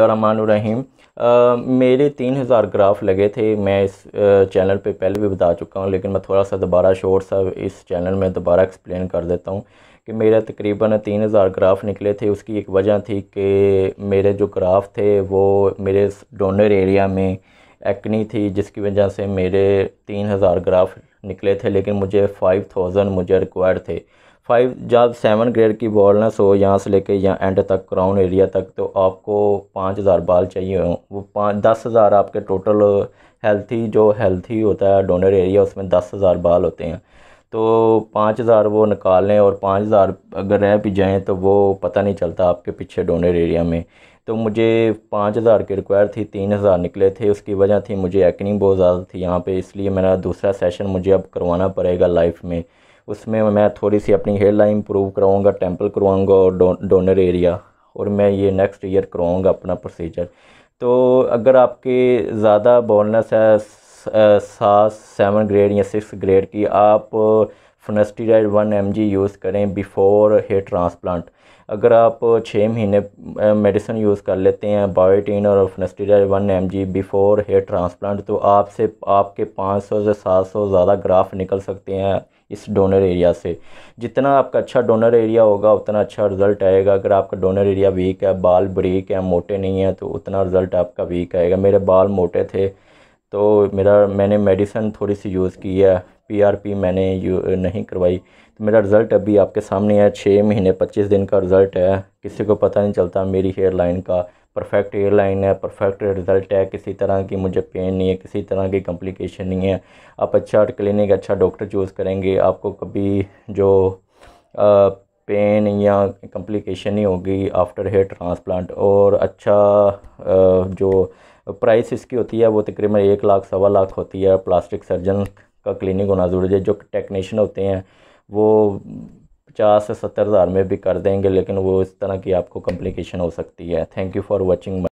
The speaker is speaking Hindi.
बिसमीम मेरे तीन हज़ार ग्राफ लगे थे मैं इस चैनल पे पहले भी बता चुका हूँ लेकिन मैं थोड़ा सा दोबारा शोर सा इस चैनल में दोबारा एक्सप्लेन कर देता हूँ कि मेरा तकरीबन तीन हज़ार ग्राफ निकले थे उसकी एक वजह थी कि मेरे जो ग्राफ थे वो मेरे डोनर एरिया में एक्नी थी जिसकी वजह से मेरे तीन हज़ार ग्राफ निकले थे लेकिन मुझे फ़ाइव थाउजेंड मुझे रिक्वायर्ड थे फाइव जब सेवन ग्रेड की बॉलनेस हो यहाँ से लेके यहाँ एंड तक क्राउन एरिया तक तो आपको पाँच हज़ार बाल चाहिए हो वो पाँच दस हज़ार आपके टोटल हेल्थी जो हेल्थी होता है डोनर एरिया उसमें दस हज़ार बाल होते हैं तो पाँच हज़ार वो निकाल लें और पाँच हज़ार अगर रह भी जाएँ तो वो पता नहीं चलता आपके पीछे डोनर एरिया में तो मुझे पाँच हज़ार की रिक्वायर थी तीन हज़ार निकले थे उसकी वजह थी मुझे एक्निंग बहुत ज़्यादा थी यहाँ पे इसलिए मेरा दूसरा सेशन मुझे अब करवाना पड़ेगा लाइफ में उसमें मैं थोड़ी सी अपनी हेयर लाइन इम्प्रूव कराऊँगा टेम्पल करवाऊँगा और डो, डोनर एरिया और मैं ये नेक्स्ट ईयर करवाऊँगा अपना प्रोसीजर तो अगर आपके ज़्यादा बोनस है सात सेवन ग्रेड या सिक्स ग्रेड की आप फनस्टीराइड वन एम यूज़ करें बिफ़ोर हेयर ट्रांसप्लांट अगर आप छः महीने मेडिसिन यूज़ कर लेते हैं बायोटीन और finasteride one M before hair transplant तो आपसे आपके पाँच सौ से सात सौ ज़्यादा ग्राफ निकल सकते हैं इस डोनर एरिया से जितना आपका अच्छा डोनर एरिया होगा उतना अच्छा रिज़ल्ट आएगा अगर आपका डोनर एरिया वीक है बाल ब्रीक है मोटे नहीं है तो उतना रिज़ल्ट आपका वीक आएगा मेरे बाल मोटे थे तो मेरा मैंने मेडिसन थोड़ी सी यूज़ की है पीआरपी मैंने यू नहीं करवाई तो मेरा रिज़ल्ट अभी आपके सामने है छः महीने पच्चीस दिन का रिज़ल्ट है किसी को पता नहीं चलता मेरी हेयर लाइन का परफेक्ट हेयर लाइन है परफेक्ट रिज़ल्ट है किसी तरह की मुझे पेन नहीं है किसी तरह की कम्प्लिकेशन नहीं है आप अच्छा क्लिनिक अच्छा डॉक्टर चूज़ करेंगे आपको कभी जो आ, पेन या कम्प्लिकेशन नहीं होगी आफ्टर हेयर ट्रांसप्लांट और अच्छा जो प्राइस इसकी होती है वो तकरीबन एक लाख सवा लाख होती है प्लास्टिक सर्जन का क्लिनिक होना ज़रूरी है जो टेक्नीशियन होते हैं वो पचास से सत्तर हज़ार में भी कर देंगे लेकिन वो इस तरह की आपको कम्प्लिकेशन हो सकती है थैंक यू फॉर वॉचिंग